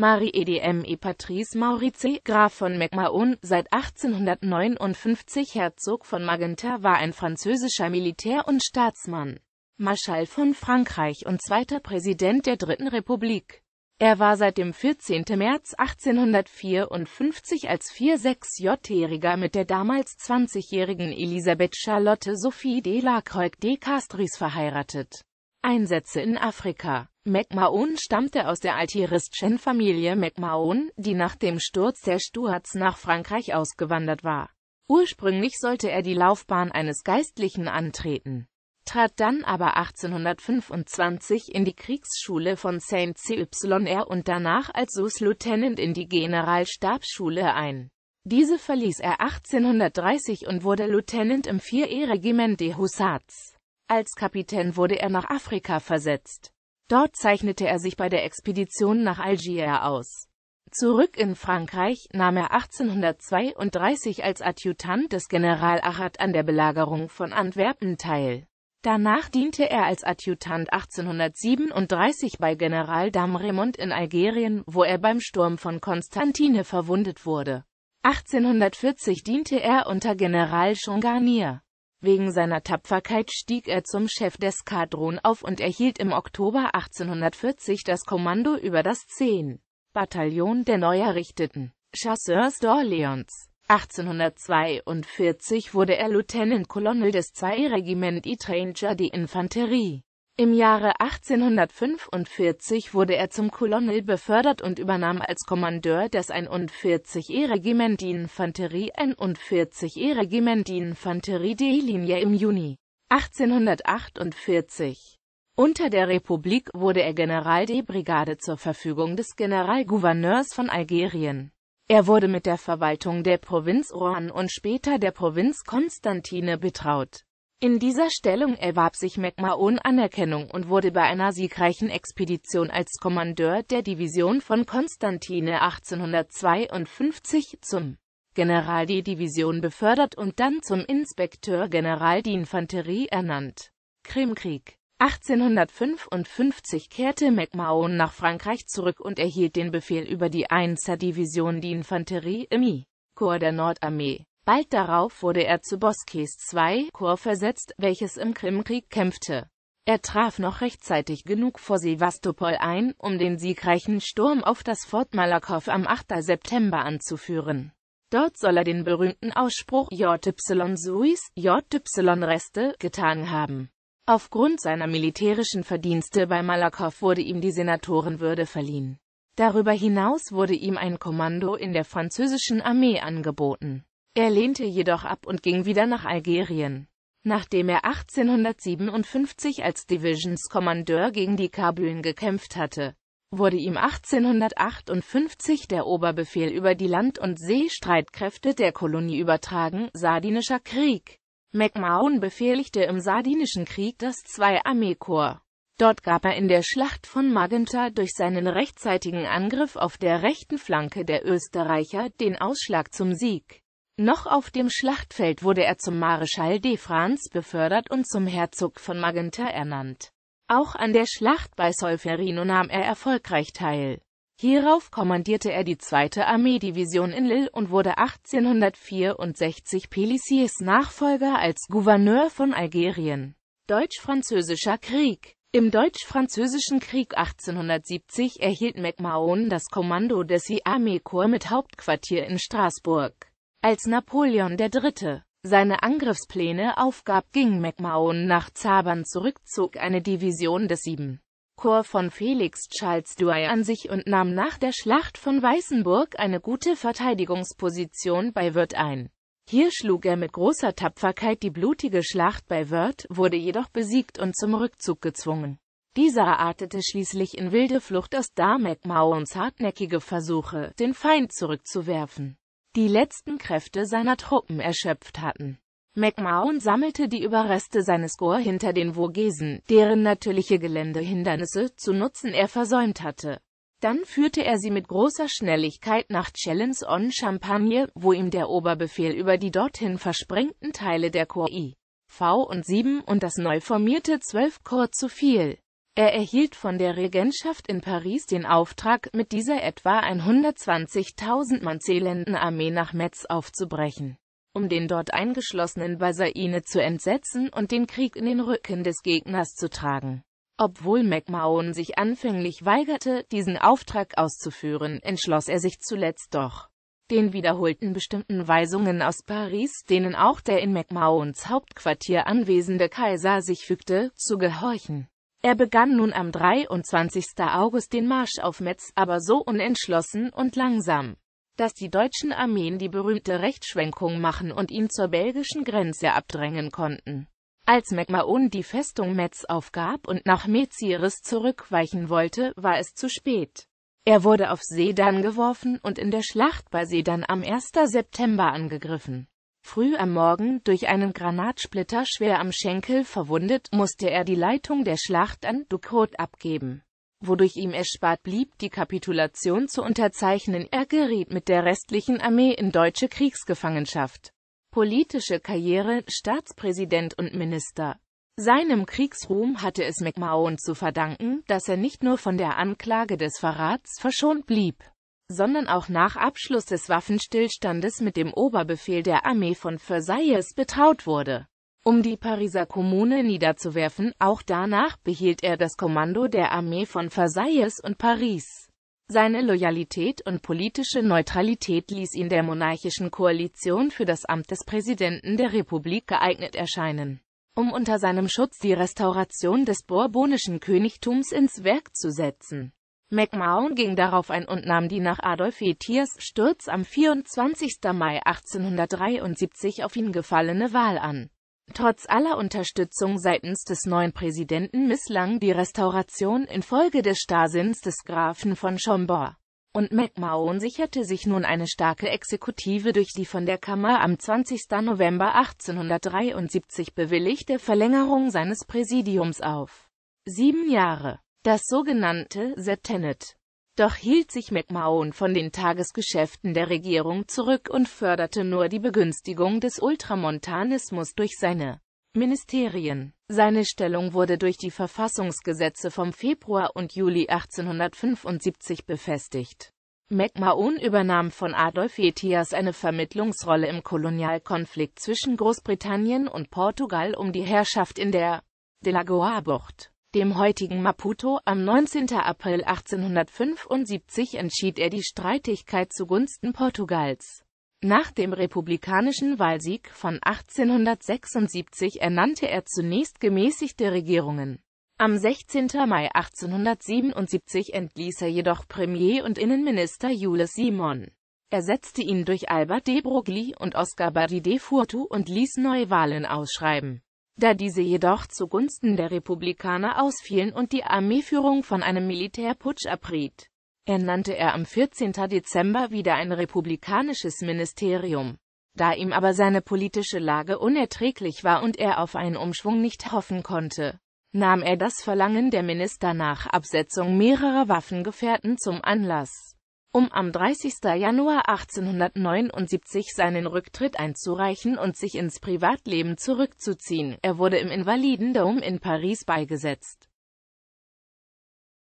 Marie-Edm e Patrice Maurice, Graf von McMahon, seit 1859 Herzog von Magenta war ein französischer Militär und Staatsmann, Marschall von Frankreich und zweiter Präsident der Dritten Republik. Er war seit dem 14. März 1854 als 46-Jähriger mit der damals 20-jährigen Elisabeth Charlotte Sophie de la Croix de Castries verheiratet Einsätze in Afrika McMahon stammte aus der altieristischen Familie McMahon, die nach dem Sturz der Stuarts nach Frankreich ausgewandert war. Ursprünglich sollte er die Laufbahn eines Geistlichen antreten, trat dann aber 1825 in die Kriegsschule von St. CYR und danach als Sous Lieutenant in die Generalstabsschule ein. Diese verließ er 1830 und wurde Lieutenant im 4E-Regiment des Hussards. Als Kapitän wurde er nach Afrika versetzt. Dort zeichnete er sich bei der Expedition nach Algier aus. Zurück in Frankreich nahm er 1832 als Adjutant des General Arad an der Belagerung von Antwerpen teil. Danach diente er als Adjutant 1837 bei General Damremont in Algerien, wo er beim Sturm von Konstantine verwundet wurde. 1840 diente er unter General Changarnier. Wegen seiner Tapferkeit stieg er zum Chef der Skadron auf und erhielt im Oktober 1840 das Kommando über das 10. Bataillon der neu errichteten Chasseurs d'Orléans. 1842 wurde er Lieutenant-Colonel des 2. Regiment Itranger de Infanterie. Im Jahre 1845 wurde er zum Colonel befördert und übernahm als Kommandeur des 41 e regiment die Infanterie 41 e regiment die Infanterie de Linie im Juni 1848. Unter der Republik wurde er General de Brigade zur Verfügung des Generalgouverneurs von Algerien. Er wurde mit der Verwaltung der Provinz Oran und später der Provinz Konstantine betraut. In dieser Stellung erwarb sich McMahon Anerkennung und wurde bei einer siegreichen Expedition als Kommandeur der Division von Konstantine 1852 zum General de Division befördert und dann zum Inspekteur General Infanterie ernannt. Krimkrieg 1855 kehrte McMahon nach Frankreich zurück und erhielt den Befehl über die 1er Division Infanterie im I. Korps der Nordarmee. Bald darauf wurde er zu Bosques II Korps versetzt, welches im Krimkrieg kämpfte. Er traf noch rechtzeitig genug vor Sevastopol ein, um den siegreichen Sturm auf das Fort Malakow am 8. September anzuführen. Dort soll er den berühmten Ausspruch JY suis, JY reste getan haben. Aufgrund seiner militärischen Verdienste bei Malakow wurde ihm die Senatorenwürde verliehen. Darüber hinaus wurde ihm ein Kommando in der französischen Armee angeboten. Er lehnte jedoch ab und ging wieder nach Algerien. Nachdem er 1857 als Divisionskommandeur gegen die Kabylen gekämpft hatte, wurde ihm 1858 der Oberbefehl über die Land- und Seestreitkräfte der Kolonie übertragen, Sardinischer Krieg. McMahon befehligte im Sardinischen Krieg das Zwei-Armee-Korps. Dort gab er in der Schlacht von Magenta durch seinen rechtzeitigen Angriff auf der rechten Flanke der Österreicher den Ausschlag zum Sieg. Noch auf dem Schlachtfeld wurde er zum Marschall de France befördert und zum Herzog von Magenta ernannt. Auch an der Schlacht bei Solferino nahm er erfolgreich teil. Hierauf kommandierte er die zweite Armeedivision in Lille und wurde 1864 Pelissiers Nachfolger als Gouverneur von Algerien. Deutsch-Französischer Krieg Im Deutsch-Französischen Krieg 1870 erhielt McMahon das Kommando des Armee Corps mit Hauptquartier in Straßburg. Als Napoleon III. seine Angriffspläne aufgab, ging McMahon nach Zabern zurückzog eine Division des Sieben. Korps von Felix Charles Douai an sich und nahm nach der Schlacht von Weißenburg eine gute Verteidigungsposition bei Wirth ein. Hier schlug er mit großer Tapferkeit die blutige Schlacht bei Wörth, wurde jedoch besiegt und zum Rückzug gezwungen. Dieser artete schließlich in wilde Flucht aus da McMahons hartnäckige Versuche, den Feind zurückzuwerfen die letzten Kräfte seiner Truppen erschöpft hatten. McMahon sammelte die Überreste seines Korps hinter den Vogesen, deren natürliche Geländehindernisse zu nutzen er versäumt hatte. Dann führte er sie mit großer Schnelligkeit nach Challenge on champagne wo ihm der Oberbefehl über die dorthin versprengten Teile der Korps I, V und 7 und das neu formierte 12 Korps zu viel. Er erhielt von der Regentschaft in Paris den Auftrag, mit dieser etwa 120.000 Mann zählenden Armee nach Metz aufzubrechen, um den dort eingeschlossenen Basaine zu entsetzen und den Krieg in den Rücken des Gegners zu tragen. Obwohl MacMahon sich anfänglich weigerte, diesen Auftrag auszuführen, entschloss er sich zuletzt doch. Den wiederholten bestimmten Weisungen aus Paris, denen auch der in MacMahons Hauptquartier anwesende Kaiser sich fügte, zu gehorchen. Er begann nun am 23. August den Marsch auf Metz, aber so unentschlossen und langsam, dass die deutschen Armeen die berühmte Rechtschwenkung machen und ihn zur belgischen Grenze abdrängen konnten. Als MacMahon die Festung Metz aufgab und nach Meziris zurückweichen wollte, war es zu spät. Er wurde auf Sedan geworfen und in der Schlacht bei Sedan am 1. September angegriffen. Früh am Morgen, durch einen Granatsplitter schwer am Schenkel verwundet, musste er die Leitung der Schlacht an Ducrot abgeben, wodurch ihm erspart blieb, die Kapitulation zu unterzeichnen. Er geriet mit der restlichen Armee in deutsche Kriegsgefangenschaft. Politische Karriere, Staatspräsident und Minister seinem Kriegsruhm hatte es McMahon zu verdanken, dass er nicht nur von der Anklage des Verrats verschont blieb, sondern auch nach Abschluss des Waffenstillstandes mit dem Oberbefehl der Armee von Versailles betraut wurde, um die Pariser Kommune niederzuwerfen. Auch danach behielt er das Kommando der Armee von Versailles und Paris. Seine Loyalität und politische Neutralität ließ ihn der monarchischen Koalition für das Amt des Präsidenten der Republik geeignet erscheinen, um unter seinem Schutz die Restauration des bourbonischen Königtums ins Werk zu setzen. McMahon ging darauf ein und nahm die nach Adolf E. Thiers Sturz am 24. Mai 1873 auf ihn gefallene Wahl an. Trotz aller Unterstützung seitens des neuen Präsidenten misslang die Restauration infolge des Starrsinns des Grafen von Chambord. Und McMahon sicherte sich nun eine starke Exekutive durch die von der Kammer am 20. November 1873 bewilligte Verlängerung seines Präsidiums auf sieben Jahre das sogenannte Septenet. Doch hielt sich McMahon von den Tagesgeschäften der Regierung zurück und förderte nur die Begünstigung des Ultramontanismus durch seine Ministerien. Seine Stellung wurde durch die Verfassungsgesetze vom Februar und Juli 1875 befestigt. McMahon übernahm von Adolf Etias eine Vermittlungsrolle im Kolonialkonflikt zwischen Großbritannien und Portugal um die Herrschaft in der Delagoa-Bucht dem heutigen Maputo, am 19. April 1875 entschied er die Streitigkeit zugunsten Portugals. Nach dem republikanischen Wahlsieg von 1876 ernannte er zunächst gemäßigte Regierungen. Am 16. Mai 1877 entließ er jedoch Premier- und Innenminister Jules Simon. Er setzte ihn durch Albert de Broglie und Oscar Barry de Fourtou und ließ Neuwahlen ausschreiben da diese jedoch zugunsten der Republikaner ausfielen und die Armeeführung von einem Militärputsch abriet. Ernannte er am 14. Dezember wieder ein republikanisches Ministerium. Da ihm aber seine politische Lage unerträglich war und er auf einen Umschwung nicht hoffen konnte, nahm er das Verlangen der Minister nach Absetzung mehrerer Waffengefährten zum Anlass um am 30. Januar 1879 seinen Rücktritt einzureichen und sich ins Privatleben zurückzuziehen. Er wurde im Invalidendom in Paris beigesetzt.